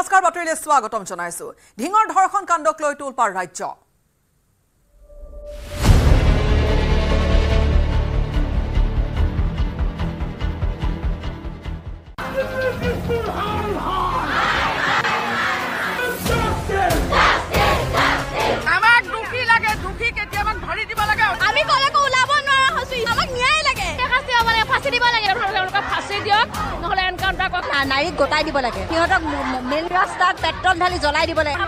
নমস্কাৰ বাতৰিলৈ স্বাগতম জনাইছো ঢিঙৰ ধৰ্ষণ কাণ্ডক লৈ টোলপাৰ ৰাজ্য আমাক দোষী লাগে দোষী কেতিয়াবা ধৰি দিব লাগে ফাঁচি দিব লাগে তেওঁলোকক ফাঁচি দিয়ক নহ'লে এনকাউণ্টাৰ নাৰীক গোটাই দিব লাগে সিহঁতক মেইন ৰাস্তাত পেট্ৰল ঢালি জ্বলাই দিব লাগে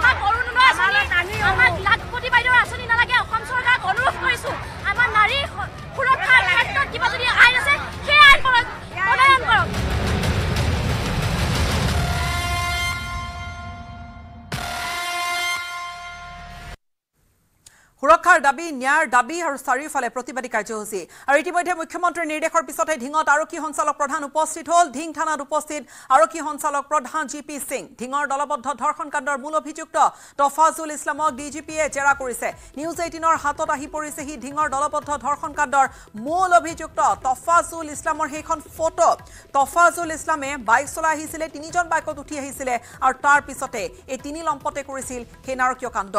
সংস্কার দাবি ন্যায়ের দাবি আর চারিওফালে প্রতিবাদী কার্যসূচী আর ইতিমধ্যে মুখ্যমন্ত্রীর নির্দেশের পিছতে ঢিঙত আরক্ষী সঞ্চালক প্রধান উপস্থিত হল ঢিং থানাত উপস্থিত আরক্ষী সঞ্চালক প্রধান জি পি সিং ঢিঙর দলবদ্ধ ধর্ষণকাণ্ডর মূল অভিযুক্ত তফাজুল ইসলামক ডিজিপিয়ে জেরা করেছে নিউজ এইটিনের হাতত আহি পড়েছে সেই ঢিঙর দলবদ্ধ ধর্ষণকাণ্ডর মূল অভিযুক্ত তফাজুল ইসলামর সেই ফটো তফাজুল ইসলামে বাইক চলা আহিছিলে তিনজন বাইকত উঠি আহিছিলে আর তার পিছতে এই তিনি লম্পতে করেছিল সেই নারকীয় কাণ্ড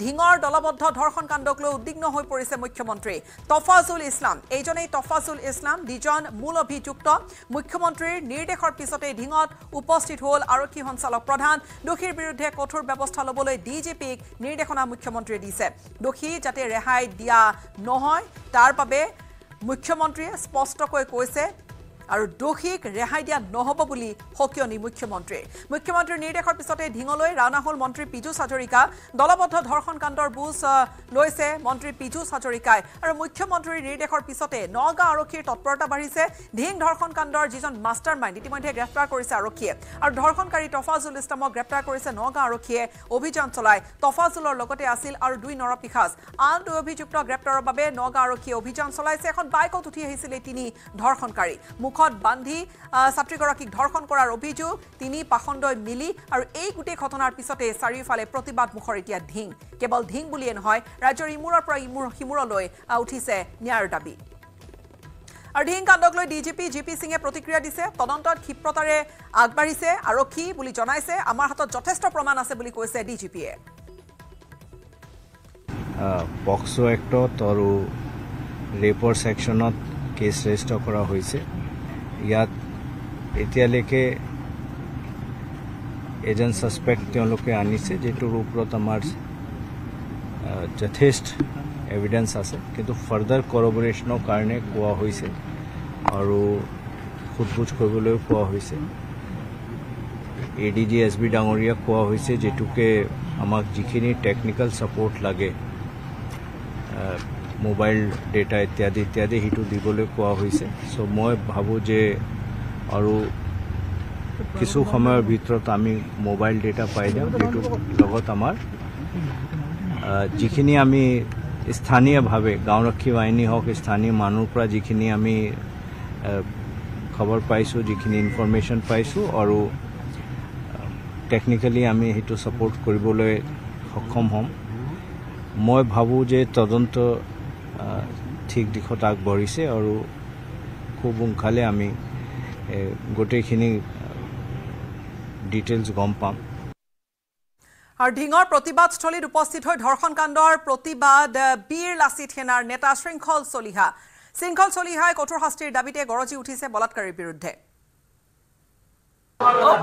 ঢিঙর দলবদ্ধ ধর্ষণকাণ্ড মানুহক লৈ উদ্বিগ্ন হৈ পৰিছে মুখ্যমন্ত্ৰী তফাজুল ইছলাম এইজনেই তফাজুল ইছলাম দুজন মূল অভিযুক্ত মুখ্যমন্ত্ৰীৰ নিৰ্দেশৰ পিছতেই ঢিঙত উপস্থিত হ'ল আৰক্ষী সঞ্চালক প্ৰধান দোষীৰ বিৰুদ্ধে কঠোৰ ব্যৱস্থা ল'বলৈ ডি জি পিক নিৰ্দেশনা মুখ্যমন্ত্ৰীয়ে দিছে দোষী যাতে ৰেহাই দিয়া নহয় তাৰ বাবে মুখ্যমন্ত্ৰীয়ে স্পষ্টকৈ কৈছে আৰু দোষীক ৰেহাই দিয়া নহ'ব বুলি সকিয়নি মুখ্যমন্ত্ৰী মুখ্যমন্ত্ৰীৰ নিৰ্দেশৰ পিছতে ঢিঙলৈ ৰাণা হ'ল মন্ত্ৰী পীযুষ হাজৰিকা দলবদ্ধ ধৰ্ষণ কাণ্ডৰ বুজ লৈছে মন্ত্ৰী পীযুষ হাজৰিকাই আৰু মুখ্যমন্ত্ৰীৰ নিৰ্দেশৰ পিছতে নগাঁও আৰক্ষীৰ তৎপৰতা বাঢ়িছে ঢিং ধৰ্ষণ কাণ্ডৰ যিজন মাষ্টাৰ মাইণ্ড ইতিমধ্যে গ্ৰেপ্তাৰ কৰিছে আৰক্ষীয়ে আৰু ধৰ্ষণকাৰী তফাজুল ইছলামক গ্ৰেপ্তাৰ কৰিছে নগাঁও আৰক্ষীয়ে অভিযান চলাই তফাজুলৰ লগতে আছিল আৰু দুই নৰপিখাজ আন দুই অভিযুক্ত গ্ৰেপ্তাৰৰ বাবে নগাঁও আৰক্ষীয়ে অভিযান চলাইছে এখন বাইকত উঠি আহিছিল এই তিনি ধৰ্ষণকাৰী মুখ মুখত বান্ধি ছাত্ৰীগৰাকীক ধৰ্ষণ কৰাৰ অভিযোগ তিনি পাখণ্ডই মিলি আৰু এই গোটেই ঘটনাৰ পিছতে চাৰিওফালে প্ৰতিবাদ মুখৰ এতিয়া ঢিং কেৱল ঢিং বুলিয়ে নহয় ৰাজ্যৰ ইমূৰৰ পৰা ইমূৰ সিমূৰলৈ উঠিছে ন্যায়ৰ দাবী আৰু ঢিং কাণ্ডক লৈ ডিজিপি জি পি সিঙে প্ৰতিক্ৰিয়া দিছে তদন্তত ক্ষিপ্ৰতাৰে আগবাঢ়িছে আৰক্ষী বুলি জনাইছে আমাৰ হাতত যথেষ্ট প্ৰমাণ আছে বুলি কৈছে ডিজিপিয়ে পক্সো এক্টত আৰু ৰেপৰ ছেকশ্যনত কেছ ৰেজিষ্টাৰ কৰা হৈছে ইয়াত এতিয়ালৈকে এজন তেওঁলোকে আনিছে যিটোৰ ওপৰত আমাৰ যথেষ্ট এভিডেঞ্চ আছে কিন্তু ফাৰ্ডাৰ কাৰণে কোৱা হৈছে আৰু সোধ হয়েছে কৰিবলৈও কোৱা হৈছে A D ADG S B ডাঙৰীয়াক কোৱা হৈছে যিটোকে আমাক যিখিনি টেকনিকেল ছাপৰ্ট লাগে মোবাইল ডেটা ইত্যাদি ইত্যাদি সেইটো দিবলৈ কোৱা হৈছে চ' মই ভাবোঁ যে আৰু কিছু সময়ৰ ভিতৰত আমি মোবাইল ডেটা পাই যাওঁ যিটো লগত আমাৰ যিখিনি আমি স্থানীয়ভাৱে গাঁওৰক্ষী বাহিনী হওক স্থানীয় মানুহৰ পৰা যিখিনি আমি খবৰ পাইছোঁ যিখিনি ইনফৰ্মেশ্যন পাইছোঁ আৰু টেকনিকেলি আমি সেইটো ছাপৰ্ট কৰিবলৈ সক্ষম হ'ম মই ভাবোঁ যে তদন্ত ঠিক দিশত আগবাঢ়িছে আৰু খুব সোনকালে আমি গোটেইখিনি ডিটেইলছ গম পাম আৰু ঢিঙৰ প্ৰতিবাদস্থলীত উপস্থিত হৈ ধৰ্ষণকাণ্ডৰ প্ৰতিবাদ বীৰ লাচিত সেনাৰ নেতা শৃংখল চলিহা শৃংখল চলিহাই কঠোৰ শাস্তিৰ দাবীতে গৰজি উঠিছে বলাৎকাৰীৰ বিৰুদ্ধে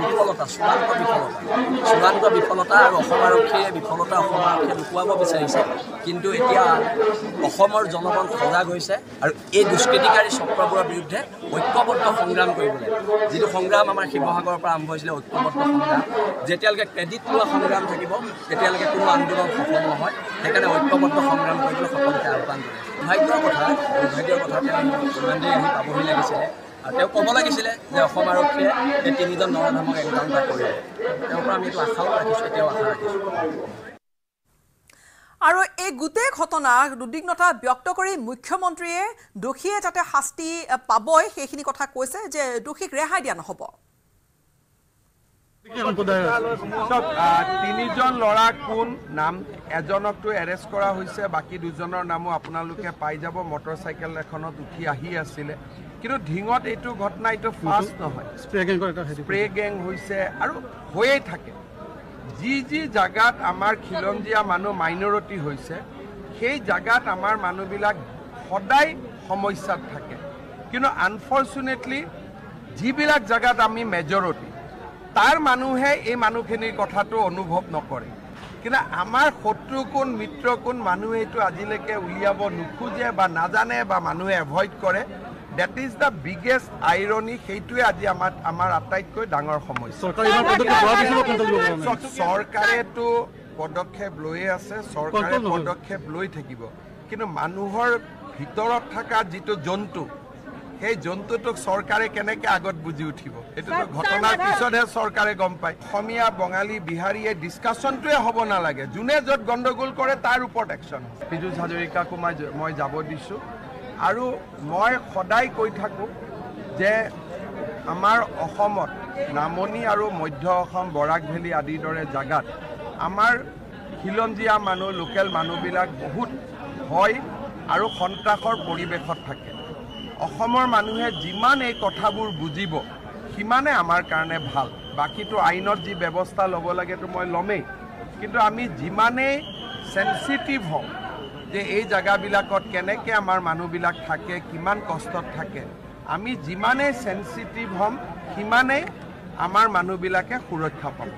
বিফলতা চূড়ান্ত বিফলতা চূড়ান্ত বিফলতা আৰু অসম আৰক্ষীয়ে বিফলতা অসম আৰক্ষীয়ে লুকুৱাব বিচাৰিছে কিন্তু এতিয়া অসমৰ জনগণ সজাগ হৈছে আৰু এই দুষ্কৃতিকাৰী চক্ৰবোৰৰ বিৰুদ্ধে ঐক্যবদ্ধ সংগ্ৰাম কৰিবলৈ যিটো সংগ্ৰাম আমাৰ শিৱসাগৰৰ পৰা আৰম্ভ হৈছিলে ঐক্যবদ্ধ সংগ্ৰাম যেতিয়ালৈকে ক্ৰেডিট লোৱা সংগ্ৰাম থাকিব তেতিয়ালৈকে কোনো আন্দোলন সফল নহয় সেইকাৰণে ঐক্যবদ্ধ সংগ্ৰাম কৰিবলৈ সকলোকে আহ্বান জনাইছে দুৰ্ভাগ্যৰ কথা দুৰ্ভাগ্যৰ কথা তেওঁ পাবহি লাগিছিলে তেওঁ ক'ব লাগিছিলে যে অসম আৰক্ষীয়ে এই তিনিজন নৰধৰ্মক এনকাউণ্টাৰ কৰিব তেওঁৰ পৰা আমি এইটো আশাও ৰাখিছোঁ এতিয়াও আশা ৰাখিছোঁ আৰু এই গোটেই ঘটনাক উদ্বিগ্নতা ব্যক্ত কৰি মুখ্যমন্ত্ৰীয়ে দোষীয়ে যাতে শাস্তি পাবই সেইখিনি কথা কৈছে যে দোষীক ৰেহাই দিয়া নহ'ব তিনিজন লৰা কোন নাম এজনকটো এৰেষ্ট কৰা হৈছে বাকী দুজনৰ নামো আপোনালোকে পাই যাব মটৰ চাইকেল এখনত উঠি আহি আছিলে কিন্তু ঢিঙত এইটো ঘটনা এইটো ফাষ্ট নহয় স্প্ৰে গেং হৈছে আৰু হৈয়েই থাকে যি যি জেগাত আমাৰ খিলঞ্জীয়া মানুহ মাইনৰিটি হৈছে সেই জেগাত আমাৰ মানুহবিলাক সদায় সমস্যাত থাকে কিন্তু আনফৰ্চুনেটলি যিবিলাক জেগাত আমি মেজৰিটি তাৰ মানুহে এই মানুহখিনিৰ কথাটো অনুভৱ নকৰে কিন্তু আমাৰ শত্ৰু কোন মিত্ৰ কোন মানুহে এইটো আজিলৈকে উলিয়াব নোখোজে বা নাজানে বা মানুহে এভইড কৰে that is the biggest irony সেইটোৱে আজি আমাৰ আমাৰ আটাইতকৈ ডাঙৰ সমস্যা চৰকাৰেতো পদক্ষেপ লৈয়ে আছে চৰকাৰে পদক্ষেপ লৈ থাকিব কিন্তু মানুহৰ ভিতৰত থকা যিটো জন্তু সেই জন্তুটোক চৰকাৰে কেনেকৈ আগত বুজি উঠিব সেইটোতো ঘটনাৰ পিছতহে চৰকাৰে গম পায় অসমীয়া বঙালী বিহাৰীয়ে ডিছকাশ্যনটোৱে হ'ব নালাগে যোনে য'ত গণ্ডগোল কৰে তাৰ ওপৰত একশ্যন হ'ব পীযুষ হাজৰিকাকো মই মই যাব দিছোঁ আৰু মই সদায় কৈ থাকোঁ যে আমাৰ অসমত নামনি আৰু মধ্য অসম বৰাকভেলী আদিৰ দৰে জেগাত আমাৰ খিলঞ্জীয়া মানুহ লোকেল মানুহবিলাক বহুত ভয় আৰু সন্ত্ৰাসৰ পৰিৱেশত থাকে অসমৰ মানুহে যিমান এই কথাবোৰ বুজিব সিমানে আমাৰ কাৰণে ভাল বাকীটো আইনত যি ব্যৱস্থা ল'ব লাগেতো মই ল'মেই কিন্তু আমি যিমানেই চেঞ্চিটিভ হওঁ যে এই জেগাবিলাকত কেনেকৈ আমাৰ মানুহবিলাক থাকে কিমান কষ্টত থাকে আমি যিমানেই চেঞ্চিটিভ হ'ম সিমানেই আমাৰ মানুহবিলাকে সুৰক্ষা পাম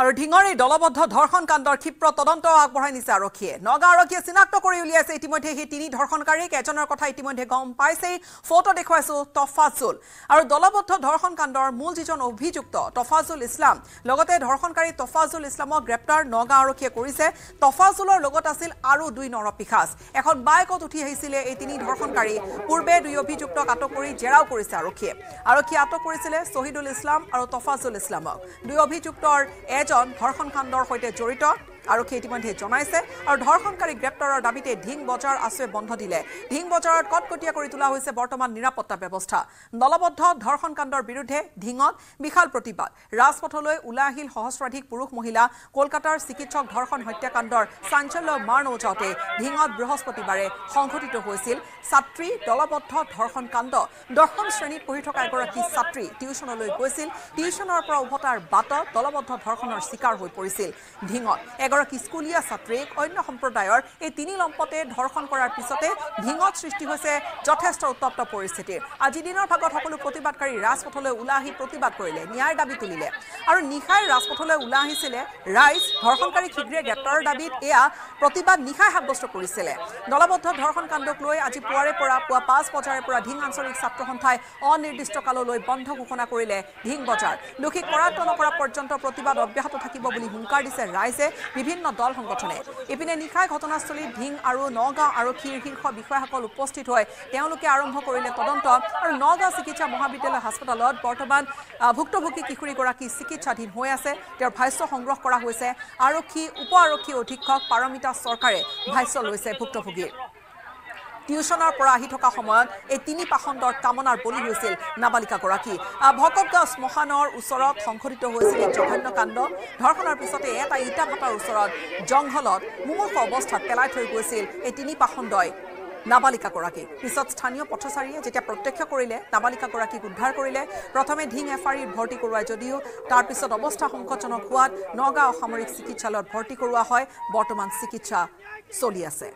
আৰু ঢিঙৰি দলবদ্ধ ধৰ্ষণ কাণ্ডৰ ক্ষিপ্ৰ তদন্ত আগবঢ়াই নিছে আৰক্ষীয়ে নগাঁও আৰক্ষীয়ে চিনাক্ত কৰি উলিয়াইছে ইতিমধ্যে সেই তিনি ধৰ্ষণকাৰীক এজনৰ কথা ইতিমধ্যে গম পাইছেই ফটো দেখুৱাইছো তফাজুল আৰু দলবদ্ধ ধৰ্ষণ কাণ্ডৰ মূল যিজন অভিযুক্ত তফাজুল ইছলাম লগতে ধৰ্ষণকাৰী তফাজুল ইছলামক গ্ৰেপ্তাৰ নগাঁও আৰক্ষীয়ে কৰিছে তফাজুলৰ লগত আছিল আৰু দুই নৰপিশাচ এখন বাইকত উঠি আহিছিলে এই তিনি ধৰ্ষণকাৰী পূৰ্বে দুই অভিযুক্তক আটক কৰি জেৰাও কৰিছে আৰক্ষীয়ে আৰক্ষীয়ে আটক কৰিছিলে শ্বহীদুল ইছলাম আৰু তফাজুল ইছলামক দুই অভিযুক্তৰ এজ ছয়জন ধৰ্ষণকাণ্ডৰ সৈতে জড়িত আৰক্ষী ইতিমধ্যে জনাইছে আৰু ধৰ্ষণকাৰী গ্ৰেপ্তাৰৰ দাবীতে ঢিং বজাৰ আছুৱে বন্ধ দিলে ঢিং বজাৰত কটকটীয়া কৰি তোলা হৈছে বৰ্তমান নিৰাপত্তা ব্যৱস্থা দলবদ্ধ ধৰ্ষণকাণ্ডৰ বিৰুদ্ধে ঢিঙত বিশাল প্ৰতিবাদ ৰাজপথলৈ ওলাই আহিল সহস্ৰাধিক পুৰুষ মহিলা কলকাতাৰ চিকিৎসক ধৰ্ষণ হত্যাকাণ্ডৰ চাঞ্চল্য মাৰ নৌজাতে ঢিঙত বৃহস্পতিবাৰে সংঘটিত হৈছিল ছাত্ৰী দলবদ্ধ ধৰ্ষণ কাণ্ড দশম শ্ৰেণীত পঢ়ি থকা এগৰাকী ছাত্ৰী টিউচনলৈ গৈছিল টিউচনৰ পৰা উভতাৰ বাটত দলবদ্ধ ধৰ্ষণৰ চিকাৰ হৈ পৰিছিল ঢিঙত এগৰাকী এগৰাকী স্কুলীয়া ছাত্ৰীক অন্য সম্প্ৰদায়ৰ এই তিনি লম্পতে ধৰ্ষণ কৰাৰ পিছতে ভিঙত সৃষ্টি হৈছে যথেষ্ট উত্তপ্ত পৰিস্থিতি আজি দিনৰ ভাগত সকলো প্ৰতিবাদকাৰী ৰাজপথলৈ ওলাই আহি প্ৰতিবাদ কৰিলে ন্যায়ৰ দাবী তুলিলে আৰু নিশাই ৰাজপথলৈ ওলাই আহিছিলে ৰাইজ ধৰ্ষণকাৰী ক্ষীগ্ৰে গ্ৰেপ্তাৰৰ দাবীত এয়া প্ৰতিবাদ নিশাই সাব্যস্ত কৰিছিলে দলবদ্ধ ধৰ্ষণ কাণ্ডক লৈ আজি পুৱাৰে পৰা পুৱা পাঁচ বজাৰে পৰা ধিং আঞ্চলিক ছাত্ৰ সন্থাই অনিৰ্দিষ্ট কাললৈ বন্ধ ঘোষণা কৰিলে ধিং বজাৰ দোষী কৰাতল কৰা পৰ্যন্ত প্ৰতিবাদ অব্যাহত থাকিব বুলি হুংকাৰ দিছে ৰাইজে বিভিন্ন বিভিন্ন দল সংগঠনে ইপিনে নিশাই ঘটনাস্থলী ভিং আৰু নগাঁও আৰক্ষীৰ শীৰ্ষ বিষয়াসকল উপস্থিত হৈ তেওঁলোকে আৰম্ভ কৰিলে তদন্ত আৰু নগাঁও চিকিৎসা মহাবিদ্যালয় হাস্পতালত বৰ্তমান ভুক্তভোগী কিশোৰীগৰাকী চিকিৎসাধীন হৈ আছে তেওঁৰ ভাষ্য সংগ্ৰহ কৰা হৈছে আৰক্ষী উপ আৰক্ষী অধীক্ষক পাৰমিতা চৰকাৰে ভাষ্য লৈছে ভুক্তভোগীৰ টিউশ্যনৰ পৰা আহি থকা সময়ত এই তিনি পাখণ্ডৰ কামনাৰ বলি হৈছিল নাবালিকাগৰাকী ভকতগাঁও শ্মশানৰ ওচৰত সংঘটিত হৈছিল জঘন্য কাণ্ড ধৰ্ষণৰ পিছতে এটা ইটা ইটাভাটাৰ ওচৰত জংঘলত মুমূৰ্ষ অৱস্থাত পেলাই থৈ গৈছিল এই তিনি পাখণ্ডই নাবালিকাগৰাকীক পিছত স্থানীয় পথচাৰীয়ে যেতিয়া প্ৰত্যক্ষ কৰিলে নাবালিকাগৰাকীক উদ্ধাৰ কৰিলে প্ৰথমে ধিং এফ আৰ ইত ভৰ্তি কৰোৱাই যদিও তাৰপিছত অৱস্থা সংকটজনক হোৱাত নগাঁও অসামৰিক চিকিৎসালয়ত ভৰ্তি কৰোৱা হয় বৰ্তমান চিকিৎসা চলি আছে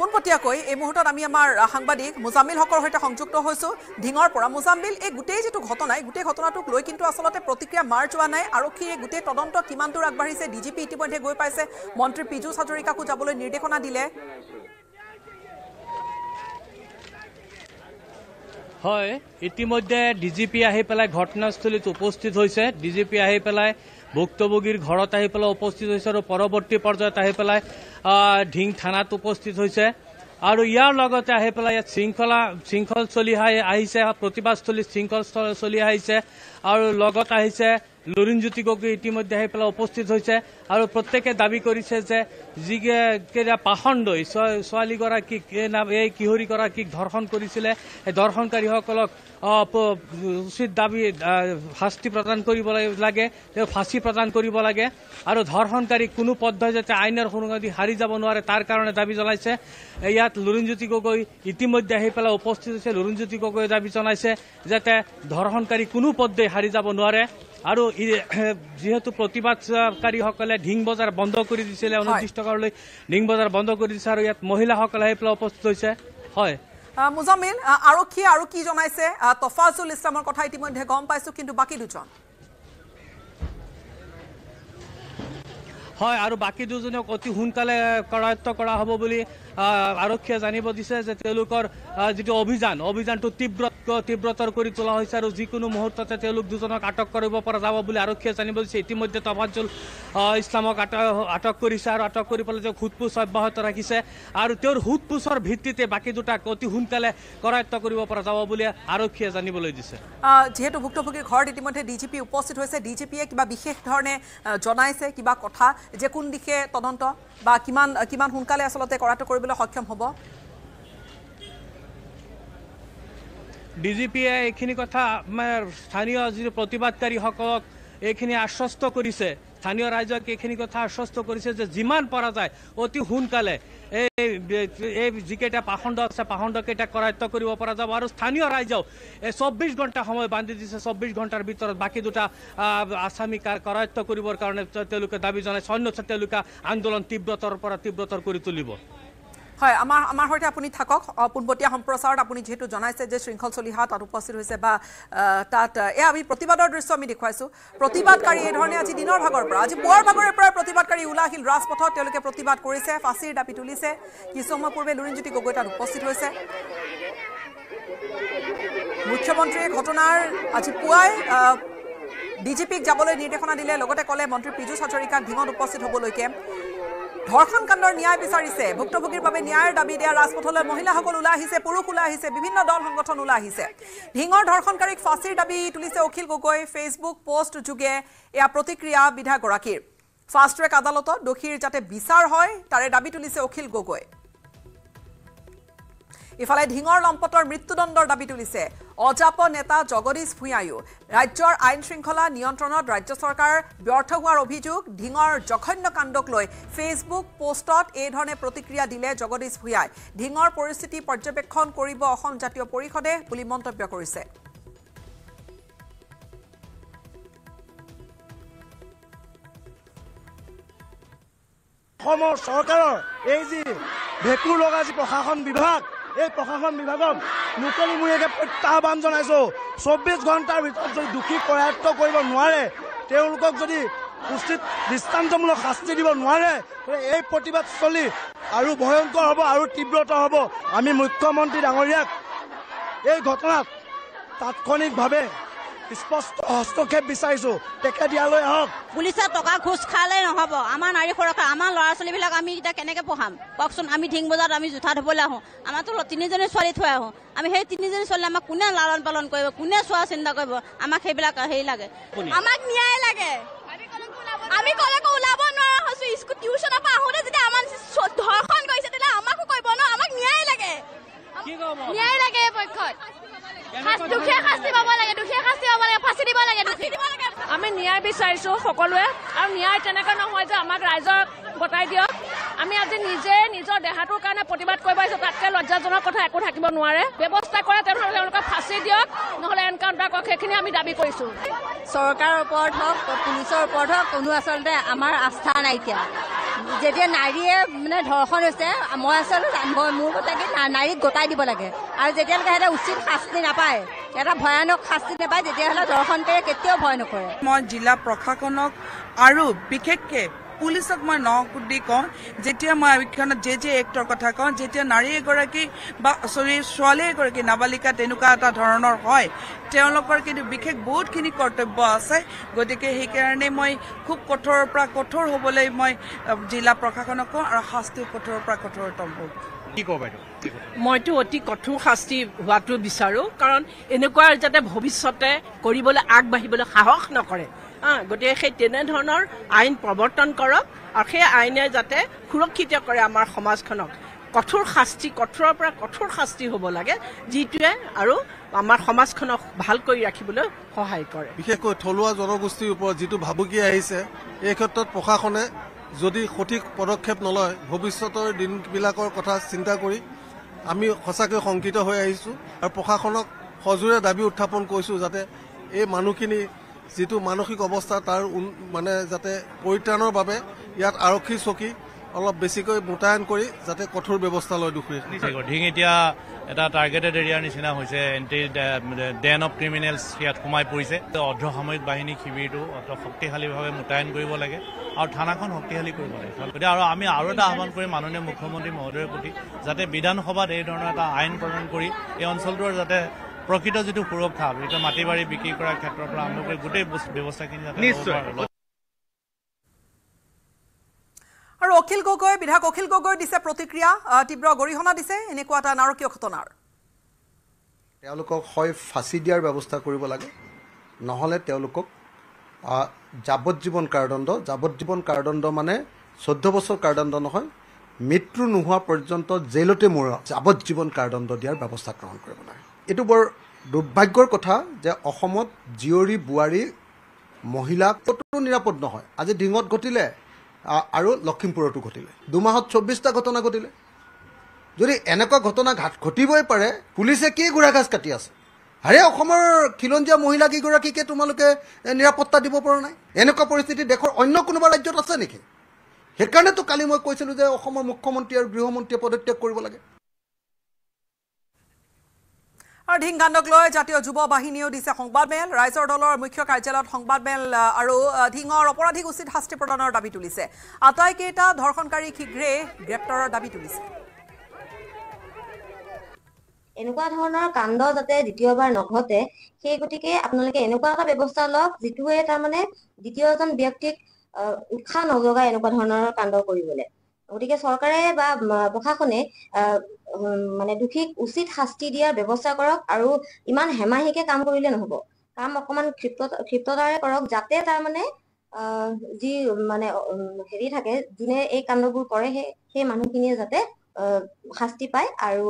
পোনপটীয়াকৈ এই মুহূৰ্তত আমি আমাৰ সাংবাদিক মোজামিলসকলৰ সৈতে সংযুক্ত হৈছোঁ ঢিঙৰ পৰা মোজাম্বিল এই গোটেই যিটো ঘটনা গোটেই ঘটনাটোক লৈ কিন্তু আচলতে প্ৰতিক্ৰিয়া মাৰ যোৱা নাই আৰক্ষীয়ে গোটেই তদন্ত কিমান দূৰ আগবাঢ়িছে ডি জি পি ইতিমধ্যে গৈ পাইছে মন্ত্ৰী পীযুষ হাজৰিকাকো যাবলৈ নিৰ্দেশনা দিলে হয় ইতিমধ্যে ডি জি পি আহি পেলাই ঘটনাস্থলীত উপস্থিত হৈছে ডি জি পি আহি পেলাই ভুক্তভোগীৰ ঘৰত আহি পেলাই উপস্থিত হৈছে আৰু পৰৱৰ্তী পৰ্যায়ত আহি পেলাই ঢিং থানাত উপস্থিত হৈছে আৰু ইয়াৰ লগতে আহি পেলাই ইয়াত শৃংখলা শৃংখল চলি আহিছে প্ৰতিবাদস্থলী শৃঙ্খল চলি আহিছে আৰু লগত আহিছে লুৰিণজ্যোতি গগৈ ইতিমধ্যে আহি পেলাই উপস্থিত হৈছে আৰু প্ৰত্যেকে দাবী কৰিছে যে যি কেইটা পাখণ্ডৈ ছোৱালীগৰাকীক এই নাম এই কিশোৰীগৰাকীক ধৰ্ষণ কৰিছিলে সেই ধৰ্ষণকাৰীসকলক উচিত দাবী শাস্তি প্ৰদান কৰিব লাগে তেওঁ ফাঁচি প্ৰদান কৰিব লাগে আৰু ধৰ্ষণকাৰীক কোনো পদ্ধতি যাতে আইনৰ সুৰংগদি সাৰি যাব নোৱাৰে তাৰ কাৰণে দাবী জনাইছে ইয়াত লুৰিণজ্যোতি গগৈ ইতিমধ্যে আহি পেলাই উপস্থিত হৈছে লুৰিণজ্যোতি গগৈয়ে দাবী জনাইছে যাতে ধৰ্ষণকাৰী কোনো পদ্ধতি হাৰি যাব নোৱাৰে আৰু যিহেতু প্ৰতিবাদকাৰীসকলে ঢিং বজাৰ বন্ধ কৰি দিছিলে অনুষ্ঠিতকাললৈ ঢিং বজাৰ বন্ধ কৰি দিছে আৰু ইয়াত মহিলাসকল আহি পেলাই উপস্থিত হৈছে হয় মুজামিন আৰক্ষীয়ে আৰু কি জনাইছে তফাজুল ইছলামৰ কথা ইতিমধ্যে গম পাইছোঁ কিন্তু বাকী দুজন হয় আৰু বাকী দুজনক অতি সোনকালে কৰায়ত্ব কৰা হ'ব বুলি আৰক্ষীয়ে জানিব দিছে যে তেওঁলোকৰ যিটো অভিযান অভিযানটো তীব্ৰ তীব্ৰতৰ কৰি তোলা হৈছে আৰু যিকোনো মুহূৰ্ততে তেওঁলোক দুজনক আটক কৰিব পৰা যাব বুলি আৰক্ষীয়ে জানিব দিছে ইতিমধ্যে তফাজুল ইছলামক আটক কৰিছে আৰু আটক কৰি পেলাই যে সোধপোছ অব্যাহত ৰাখিছে আৰু তেওঁৰ সোধপোছৰ ভিত্তিতে বাকী দুটাক অতি সোনকালে কৰায়ত্ব কৰিব পৰা যাব বুলি আৰক্ষীয়ে জানিবলৈ দিছে যিহেতু ভুক্তভোগীৰ ঘৰত ইতিমধ্যে ডি জি পি উপস্থিত হৈছে ডি জি পিয়ে কিবা বিশেষ ধৰণে জনাইছে কিবা কথা যে কোন দিশে তদন্ত বা কিমান কিমান সোনকালে আচলতে কৰাটো কৰিবলৈ সক্ষম হ'ব ডি জি পিয়ে এইখিনি কথা আমাৰ স্থানীয় যি প্ৰতিবাদকাৰীসকলক এইখিনি আশ্বস্ত কৰিছে স্থানীয় রাইজক এখানে কথা আশ্বস্ত করেছে যে যিমান পৰা যায় অতি সোনকালে এই এই যিকেইটা পাখণ্ড আছে পাখণ্ডকেইটা কৰায়ত্ব কৰিব পৰা যাব আৰু স্থানীয় ৰাইজেও এই চৌব্বিছ ঘণ্টা সময় বান্ধি দিছে চৌব্বিছ ঘণ্টাৰ ভিতৰত বাকী দুটা আসামি কৰায়ত্ব কৰিবৰ কাৰণে তেওঁলোকে দাবী জনাইছে অন্যথা তেওঁলোকে আন্দোলন তীব্ৰতৰ পৰা তীব্ৰতৰ কৰি তুলিব হয় আমাৰ আমাৰ সৈতে আপুনি থাকক পোনপটীয়া সম্প্ৰচাৰত আপুনি যিহেতু জনাইছে যে শৃংখল চলিহা তাত উপস্থিত হৈছে বা তাত এয়া আমি প্ৰতিবাদৰ দৃশ্য আমি দেখুৱাইছোঁ প্ৰতিবাদকাৰী এই ধৰণে আজি দিনৰ ভাগৰ পৰা আজি পুৱাৰ ভাগৰে পৰা প্ৰতিবাদকাৰী ওলাহিল ৰাজপথত তেওঁলোকে প্ৰতিবাদ কৰিছে ফাঁচীৰ দাবী তুলিছে কিছু সময় পূৰ্বে লুৰিণজ্যোতি গগৈ তাত উপস্থিত হৈছে মুখ্যমন্ত্ৰীয়ে ঘটনাৰ আজি পুৱাই ডি জি পিক যাবলৈ নিৰ্দেশনা দিলে লগতে ক'লে মন্ত্ৰী পীযুষ হাজৰিকাক ধিঙত উপস্থিত হ'বলৈকে ধৰ্ষণ কাণ্ডৰ ন্যায় বিচাৰিছে ভুক্তভোগীৰ বাবে ন্যায়ৰ দাবী দিয়া ৰাজপথলৈ মহিলাসকল ওলাই আহিছে পুৰুষ ওলাই আহিছে বিভিন্ন দল সংগঠন ওলাই আহিছে ঢিঙৰ ধৰ্ষণকাৰীক ফাঁচীৰ দাবী তুলিছে অখিল গগৈ ফেচবুক পষ্ট যোগে এয়া প্ৰতিক্ৰিয়া বিধায়কগৰাকীৰ ফাষ্ট ট্ৰেক আদালতত দোষীৰ যাতে বিচাৰ হয় তাৰে দাবী তুলিছে অখিল গগৈ ইফালে ঢিঙৰ লম্পটৰ মৃত্যুদণ্ডৰ দাবী তুলিছে অজাপ নেতা জগদীশ ভূঞায়ো ৰাজ্যৰ আইন শৃংখলা নিয়ন্ত্ৰণত ৰাজ্য চৰকাৰ ব্যৰ্থ হোৱাৰ অভিযোগ ঢিঙৰ জঘন্য কাণ্ডক লৈ ফেচবুক পোষ্টত এই ধৰণে প্ৰতিক্ৰিয়া দিলে জগদীশ ভূঞাই ঢিঙৰ পৰিস্থিতি পৰ্যবেক্ষণ কৰিব অসম জাতীয় পৰিষদে বুলি মন্তব্য কৰিছে অসমৰ চৰকাৰৰ এই যি ভেকুৰ লগা যি প্ৰশাসন বিভাগ এই প্ৰশাসন বিভাগক মুকলিমূৰীয়াকৈ প্ৰত্যাহ্বান জনাইছোঁ চৌব্বিছ ঘণ্টাৰ ভিতৰত যদি দোষী কৰায়ত্ব কৰিব নোৱাৰে তেওঁলোকক যদি উচিত দৃষ্টান্তমূলক শাস্তি দিব নোৱাৰে এই প্ৰতিবাদস্থলী আৰু ভয়ংকৰ হ'ব আৰু তীব্ৰতৰ হ'ব আমি মুখ্যমন্ত্ৰী ডাঙৰীয়াক এই ঘটনাত তাৎক্ষণিকভাৱে স্পষ্ট হস্তক্ষেপ বিচাৰিছো তেখেত ইয়ালৈ আহক পুলিচে টকা ঘোচ খালে নহব আমাৰ নাৰী সুৰক্ষা আমাৰ ল'ৰা ছোৱালীবিলাক আমি এতিয়া কেনেকে পঢ়াম কওকচোন আমি ঢিং বজাৰত আমি জোঠা ধুবলৈ আহোঁ আমাৰতো তিনিজনী ছোৱালী থৈ আহোঁ আমি সেই তিনিজনী ছোৱালী আমাক কোনে লালন পালন কৰিব কোনে চোৱা চিন্তা কৰিব আমাক সেইবিলাক হেৰি লাগে আমাক ন্যায় লাগে আমি ক'লে ওলাব নোৱাৰা হৈছো স্কুল টিউচনৰ পৰা আহোঁতে যেতিয়া আমাৰ বিচাৰিছোঁ সকলোৱে আৰু ন্যায় তেনেকৈ নহয় যে আমাক ৰাইজক গতাই দিয়ক আমি আজি নিজে নিজৰ দেহাটোৰ কাৰণে প্ৰতিবাদ কৰিব আহিছোঁ তাতকৈ লজ্জাজনক কথা একো থাকিব নোৱাৰে ব্যৱস্থা কৰে তেনেহ'লে তেওঁলোকক ফাঁচি দিয়ক নহ'লে এনকাউণ্টাৰ কৰক সেইখিনি আমি দাবী কৰিছোঁ চৰকাৰৰ ওপৰত হওক পুলিচৰ ওপৰত হওক কোনো আচলতে আমাৰ আস্থা নাইকিয়া যেতিয়া নাৰীয়ে মানে ধৰ্ষণ হৈছে মই আচলতে মই মোৰ কথা কি নাৰীক গতাই দিব লাগে আৰু যেতিয়ালৈকে সিহঁতে উচিত শাস্তি নাপায় এটা ভয়ানক শাস্তি নাপায় তেতিয়াহ'লে দৰ্শনকাৰীয়ে কেতিয়াও ভয় নকৰে মই জিলা প্ৰশাসনক আৰু বিশেষকে পুলিচক মই ন দি কওঁ যেতিয়া মই আৱক্ষণত জে জে এক্টৰ কথা কওঁ যেতিয়া নাৰী এগৰাকী বা চৰি ছোৱালী এগৰাকী নাবালিকা তেনেকুৱা এটা ধৰণৰ হয় তেওঁলোকৰ কিন্তু বিশেষ বহুতখিনি কৰ্তব্য আছে গতিকে সেইকাৰণে মই খুব কঠোৰৰ পৰা কঠোৰ হ'বলৈ মই জিলা প্ৰশাসনক কওঁ আৰু শাস্তি কঠোৰৰ পৰা কঠোৰতম হ'ব মইতো অতি কঠোৰ শাস্তি হোৱাটো বিচাৰো কাৰণ এনেকুৱা যাতে ভৱিষ্যতে কৰিবলৈ আগবাঢ়িবলৈ সাহস নকৰে হা গতিকে সেই তেনেধৰণৰ আইন প্ৰৱৰ্তন কৰক আৰু সেই আইনে যাতে সুৰক্ষিত কৰে আমাৰ সমাজখনক কঠোৰ শাস্তি কঠোৰৰ পৰা কঠোৰ শাস্তি হ'ব লাগে যিটোৱে আৰু আমাৰ সমাজখনক ভাল ভালকৈ ৰাখিবলৈ সহায় কৰে বিশেষকৈ থলুৱা জনগোষ্ঠীৰ ওপৰত যিটো ভাবুকি আহিছে এই ক্ষেত্ৰত প্ৰশাসনে যদি সঠিক পদক্ষেপ নলয় ভৱিষ্যতৰ দিনবিলাকৰ কথা চিন্তা কৰি আমি সঁচাকৈ শংকিত হৈ আহিছোঁ আৰু প্ৰশাসনক সজোৰে দাবী উত্থাপন কৰিছোঁ যাতে এই মানুহখিনি যিটো মানসিক অৱস্থা তাৰ মানে যাতে পৰিত্ৰাণৰ বাবে ইয়াত আৰক্ষী চকী অলপ বেছিকৈ মোতায়ন কৰি যাতে কঠোৰ ব্যৱস্থা লয় দুখীৰ এতিয়া এটা টাৰ্গেটেড এৰিয়াৰ নিচিনা হৈছে এণ্টি ডেন অফ ক্ৰিমিনেলছ ইয়াত সোমাই পৰিছে অৰ্ধসামৰিক বাহিনী শিবিৰটো অত শক্তিশালীভাবে মোতায়েন কৰব লাগে আৰু থানাখন শক্তিশালী কৰিব লাগে গতিকে আৰু আমি আৰু এটা আহ্বান কৰিম মাননীয় মুখ্যমন্ত্ৰী মহোদয়ৰ প্ৰতি যাতে বিধানসভাত এই ধৰণৰ এটা আইন প্ৰণয়ন কৰি এই অঞ্চলটোৰ যাতে প্ৰকৃত যদি সুৰক্ষা মাটি বাড়ি বিক্ৰি কৰাৰ ক্ষেত্ৰেৰ আৰম্ভ কৰে গোটাই ব্যবস্থাখিন অখিল গগৈ বিধায়ক অখিল গগৈ দিছে প্ৰতিক্ৰিয়া তীব্ৰ গৰিহণা দিছে এনেকুৱা এটা নাৰকীয় ঘটনাৰ তেওঁলোকক হয় ফাঁচি দিয়াৰ ব্যৱস্থা কৰিব লাগে নহ'লে তেওঁলোকক যাৱজ্জীৱন কাৰদণ্ড যাৱজ্জীৱন কাৰদণ্ড মানে চৈধ্য বছৰ কাৰদণ্ড নহয় মৃত্যু নোহোৱা পৰ্যন্ত জেইলতে মৰা যাৱজ্জীৱন কাৰদণ্ড দিয়াৰ ব্যৱস্থা গ্ৰহণ কৰিব লাগে এইটো বৰ দুৰ্ভাগ্যৰ কথা যে অসমত জীয়ৰী বোৱাৰী মহিলা ক'তো নিৰাপদ নহয় আজি ডিঙত ঘটিলে আৰু লখিমপুৰতো ঘটিলে দুমাহত চৌব্বিছটা ঘটনা ঘটিলে যদি এনেকুৱা ঘটনা ঘাট ঘটিবই পাৰে পুলিচে কি গোড়াঘাচ কাটি আছে আৰে অসমৰ খিলঞ্জীয়া মহিলা কেইগৰাকীকে তোমালোকে নিৰাপত্তা দিব পৰা নাই এনেকুৱা পৰিস্থিতি দেশৰ অন্য কোনোবা ৰাজ্যত আছে নেকি সেইকাৰণেতো কালি মই কৈছিলোঁ যে অসমৰ মুখ্যমন্ত্ৰী আৰু গৃহমন্ত্ৰীয়ে পদত্যাগ কৰিব লাগে ধিংগানক লৈ জাতীয় যুৱ বাহিনীয়েও দিছে সংবাদমেল ৰাইজৰ দলৰ মুখ্য কাৰ্যালয়ত সংবাদমেল আৰু ধিঙৰ অপৰাধীক উচিত শাস্তি প্ৰদানৰ দাবী তুলিছে আটাইকেইটা ধৰ্ষণকাৰী শীঘ্ৰে গ্ৰেপ্তাৰৰ দাবী তুলিছে এনেকুৱা ধৰণৰ কাণ্ড যাতে দ্বিতীয়বাৰ নঘটে সেই গতিকে আপোনালোকে এনেকুৱা এটা ব্যৱস্থা লওক যিটোৱে তাৰমানে দ্বিতীয়জন ব্যক্তিক উৎসাহ নজগায় এনেকুৱা ধৰণৰ কাণ্ড কৰিবলৈ গতিকে চৰকাৰে বা প্ৰশাসনে মানে দোষীক উচিত শাস্তি দিয়াৰ ব্যৱস্থা কৰক আৰু ইমান হেমাহিকে কাম কৰিলে নহব কাম অকমান ক্ষিপ্ৰতাৰে কৰক যাতে তাৰ মানে আহ যি মানে হেৰি থাকে যোনে এই কাণ্ডবোৰ কৰে সেই সেই মানুহখিনিয়ে যাতে শাস্তি পায় আৰু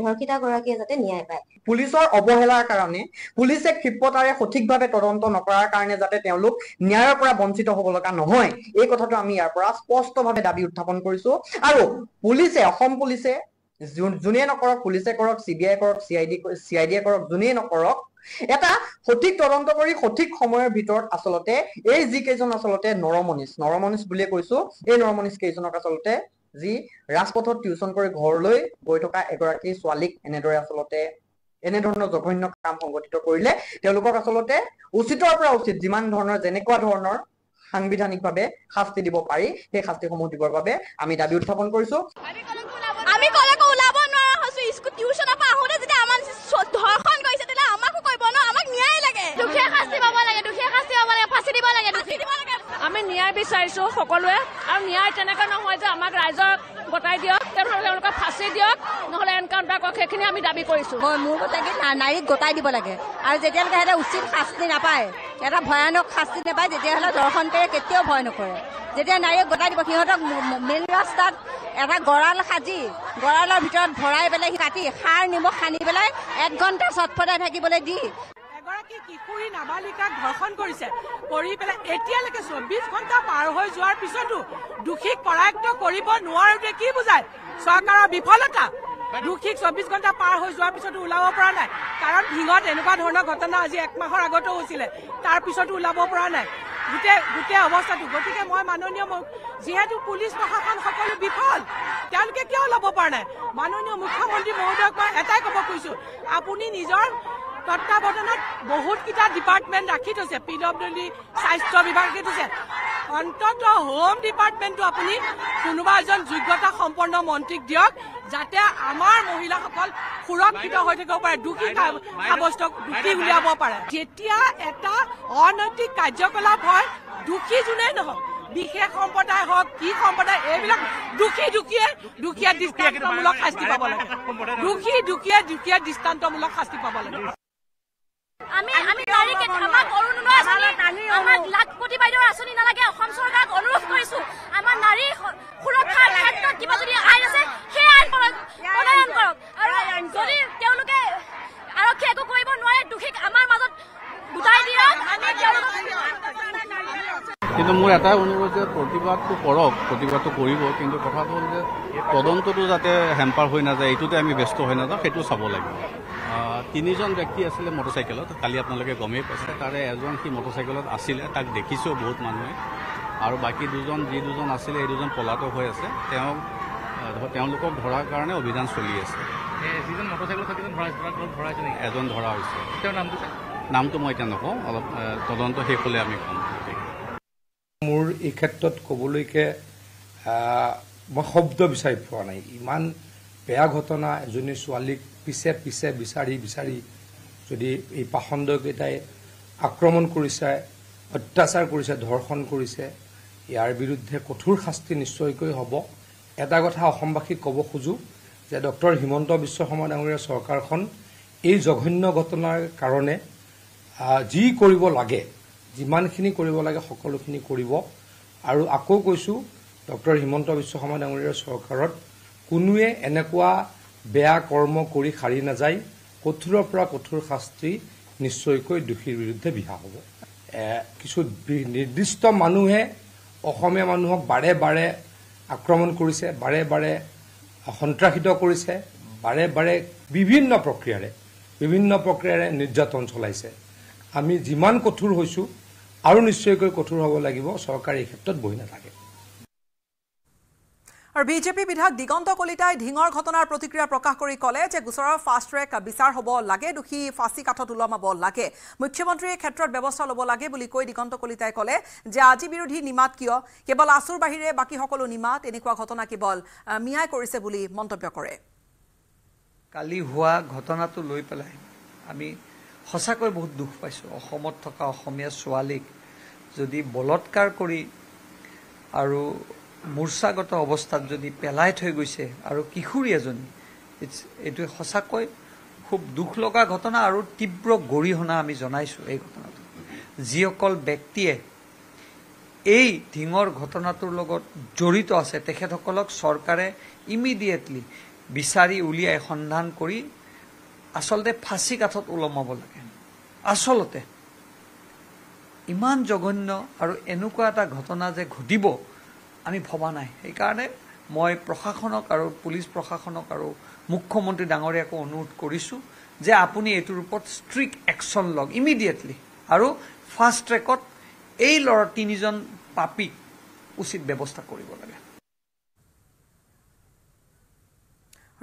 ধৰ্ষিতা গৰাকীয়ে যাতে ন্যায় পায় পুলিচৰ অৱহেলাৰ কাৰণে পুলিচে ক্ষিপ্ৰতাৰে সঠিকভাৱে তদন্ত নকৰাৰ কাৰণে যাতে তেওঁলোক ন্যায়ৰ পৰা বঞ্চিত হ'ব লগা নহয় এই কথাটো আমি ইয়াৰ পৰা স্পষ্টভাৱে দাবী উত্থাপন কৰিছো আৰু পুলিচে অসম পুলিচে যোনে নকৰক পুলিচে কৰক চি বি আই কৰক C I D C I ডিয়ে কৰক যোনেই নকৰক এটা সঠিক তদন্ত কৰি সঠিক সময়ৰ ভিতৰত আচলতে এই যি কেইজন আচলতে নৰমনিচ নৰমনিচ বুলিয়ে কৈছো এই নৰমনিচ কেইজনক আচলতে যি ৰাজপথত টিউচন কৰি ঘৰলৈ গৈ থকা এগৰাকী ছোৱালীক এনেদৰে আচলতে এনেধৰণৰ জঘন্য কাম সংঘটিত কৰিলে তেওঁলোকক আচলতে উচিতৰ পৰা উচিত যিমান ধৰণৰ যেনেকুৱা ধৰণৰ সাংবিধানিকভাৱে শাস্তি দিব পাৰি সেই শাস্তিসমূহ দিবৰ বাবে আমি দাবী উত্থাপন কৰিছো ধৰ্ষণ কৰিছে দিব লাগে আমি ন্যায় বিচাৰিছোঁ সকলোৱে আৰু ন্যায় তেনেকৈ নহয় যে আমাক ৰাইজক গতাই দিয়ক তেওঁলোকক ফাঁচি দিয়ক নহ'লে এনকাউণ্টাৰ কৰক সেইখিনি আমি দাবী কৰিছোঁ হয় মোৰ মতে কি নাৰীক গতাই দিব লাগে আৰু যেতিয়ালৈকে সিহঁতে উচিত শাস্তি নাপায় এটা ভয়ানক শাস্তি নাপায় তেতিয়াহ'লে দৰ্শনকাৰীয়ে কেতিয়াও ভয় নকৰে যেতিয়া নাৰীক গতাই দিব সিহঁতক মেইন ৰাস্তাত এটা গঁৰাল সাজি গঁৰালৰ ভিতৰত ভৰাই পেলাই কাটি সাৰ নিমখ সানি পেলাই এক ঘণ্টা চটফটাই থাকিবলৈ দি এগৰাকী কিশোৰী নাবালিকাক ধৰ্ষণ কৰিছে কৰি পেলাই এতিয়ালৈকে চৌব্বিছ ঘণ্টা পাৰ হৈ যোৱাৰ পিছতো দোষীক পৰায়ত্ব কৰিব নোৱাৰোতে কি বুজায় চৰকাৰৰ বিফলতা দোষীক চৌব্বিছ ঘণ্টা পাৰ হৈ যোৱাৰ পিছতো ওলাব পৰা নাই কাৰণ ভিঙত এনেকুৱা ধৰণৰ ঘটনা আজি একমাহৰ আগতো হৈছিলে তাৰ পিছতো ওলাব পৰা নাই গোটেই গোটেই অৱস্থাটো গতিকে মই মাননীয় মুখ যিহেতু পুলিচ প্ৰশাসন সকলো বিফল তেওঁলোকে কিয় ওলাব পৰা নাই মাননীয় মুখ্যমন্ত্ৰী মহোদয়ক মই এটাই ক'ব খুজিছোঁ আপুনি নিজৰ তত্বাৱধানত বহুতকেইটা ডিপাৰ্টমেণ্ট ৰাখি থৈছে পি ডব্লিউ ডি স্বাস্থ্য বিভাগ ৰাখি থৈছে অন্তত হোম ডিপাৰ্টমেণ্টটো আপুনি কোনোবা এজন যোগ্যতা সম্পন্ন মন্ত্ৰীক দিয়ক যাতে আমাৰ মহিলাসকল সুৰক্ষিত হৈ থাকিব পাৰে দোষী সাব্যস্ত দোষী উলিয়াব পাৰে যেতিয়া এটা অনৈতিক কাৰ্যকলাপ হয় দোষী যোনেই নহওক বিশেষ সম্প্ৰদায় হওক কি সম্প্ৰদায় এইবিলাক দোষী দুখীয়ে দুখীয়া দৃষ্টান্তমূলক শাস্তি পাব লাগে দোষী দুখীয়ে দুখীয়া দৃষ্টান্তমূলক শাস্তি পাব লাগে কিন্তু মোৰ এটাই অনুৰোধ যে প্ৰতিবাদটো কৰক প্ৰতিবাদটো কৰিব কিন্তু কথাটো হ'ল যে তদন্তটো যাতে হেম্পাৰ হৈ নাযায় এইটোতে আমি ব্যস্ত হৈ নাযাওঁ সেইটো চাব লাগিব তিনিজন ব্যক্তি আছিলে মটৰচাইকেলত কালি আপোনালোকে গমেই পাইছে তাৰে এজন সি মটৰচাইকেলত আছিলে তাক দেখিছোঁ বহুত মানুহে আৰু বাকী দুজন যি দুজন আছিলে এই দুজন পলাতক হৈ আছে তেওঁ তেওঁলোকক ধৰাৰ কাৰণে অভিযান চলি আছে এজন ধৰা হৈছে নামটো মই এতিয়া নকওঁ অলপ তদন্ত শেষ হ'লে আমি ক'ম মোৰ এই ক্ষেত্ৰত ক'বলৈকে মই শব্দ বিচাৰি পোৱা নাই ইমান বেয়া ঘটনা এজনী ছোৱালীক পিছে পিছে বিচাৰি বিচাৰি যদি এই পাষণ্ডকেইটাই আক্ৰমণ কৰিছে অত্যাচাৰ কৰিছে ধৰ্ষণ কৰিছে ইয়াৰ বিৰুদ্ধে কঠোৰ শাস্তি নিশ্চয়কৈ হ'ব এটা কথা অসমবাসীক ক'ব খোজোঁ যে ডক্টৰ হিমন্ত বিশ্ব শৰ্মা ডাঙৰীয়া চৰকাৰখন এই জঘন্য ঘটনাৰ কাৰণে যি কৰিব লাগে যিমানখিনি কৰিব লাগে সকলোখিনি কৰিব আৰু আকৌ কৈছোঁ ডক্টৰ হিমন্ত বিশ্ব শৰ্মা ডাঙৰীয়াৰ চৰকাৰত কোনোৱে এনেকুৱা বেয়া কৰ্ম কৰি সাৰি নাযায় কঠোৰৰ পৰা কঠোৰ শাস্তি নিশ্চয়কৈ দোষীৰ বিৰুদ্ধে বিহা হ'ব কিছু নিৰ্দিষ্ট মানুহে অসমীয়া মানুহক বাৰে বাৰে আক্ৰমণ কৰিছে বাৰে বাৰে সন্ত্ৰাসিত কৰিছে বাৰে বাৰে বিভিন্ন প্ৰক্ৰিয়াৰে বিভিন্ন প্ৰক্ৰিয়াৰে নিৰ্যাতন চলাইছে আমি যিমান কঠোৰ হৈছোঁ আৰু নিশ্চয়কৈ কঠোৰ হ'ব লাগিব চৰকাৰে এই ক্ষেত্ৰত বহি নাথাকে আৰু বিজেপি বিধায়ক দিগন্ত কলিতাই ঢিঙৰ ঘটনাৰ প্ৰতিক্ৰিয়া প্ৰকাশ কৰি ক'লে যে গোচৰৰ ফাষ্ট ট্ৰেক বিচাৰ হ'ব লাগে দোষী ফাঁচী কাঠত ওলমাব লাগে মুখ্যমন্ত্ৰীয়ে ক্ষেত্ৰত ব্যৱস্থা ল'ব লাগে বুলি কৈ দিগন্ত কলিতাই ক'লে যে আজি বিৰোধী নিমাত কিয় কেৱল আঁচুৰ বাহিৰে বাকী সকলো নিমাত এনেকুৱা ঘটনা কেৱল মিয়াই কৰিছে বুলি মন্তব্য কৰে কালি হোৱা ঘটনাটো লৈ পেলাই আমি সঁচাকৈ বহুত দুখ পাইছোঁ অসমত থকা অসমীয়া ছোৱালীক যদি বলৎকাৰ কৰি আৰু মূৰ্চাগত অৱস্থাত যদি পেলাই থৈ গৈছে আৰু কিশোৰী এজনী ইটছ এইটোৱে সঁচাকৈ খুব দুখ লগা ঘটনা আৰু তীব্ৰ গৰিহণা আমি জনাইছোঁ এই ঘটনাটো যিসকল ব্যক্তিয়ে এই ঢিঙৰ ঘটনাটোৰ লগত জড়িত আছে তেখেতসকলক চৰকাৰে ইমিডিয়েটলি বিচাৰি উলিয়াই সন্ধান কৰি আচলতে ফাঁচি কাঠত ওলমাব লাগে আচলতে ইমান জঘন্য আৰু এনেকুৱা এটা ঘটনা যে ঘটিব আমি ভবা নাই সেইকাৰণে মই প্ৰশাসনক আৰু পুলিচ প্ৰশাসনক আৰু মুখ্যমন্ত্ৰী ডাঙৰীয়াকো অনুৰোধ কৰিছোঁ যে আপুনি এইটোৰ ওপৰত ষ্ট্ৰিক একশ্যন লওক ইমিডিয়েটলি আৰু ফাষ্ট ট্ৰেকত এই ল'ৰা তিনিজন পাপীক উচিত ব্যৱস্থা কৰিব লাগে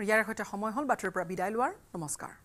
ইয়াৰ সৈতে সময় হ'ল বাতৰিৰ পৰা বিদায় লোৱাৰ নমস্কাৰ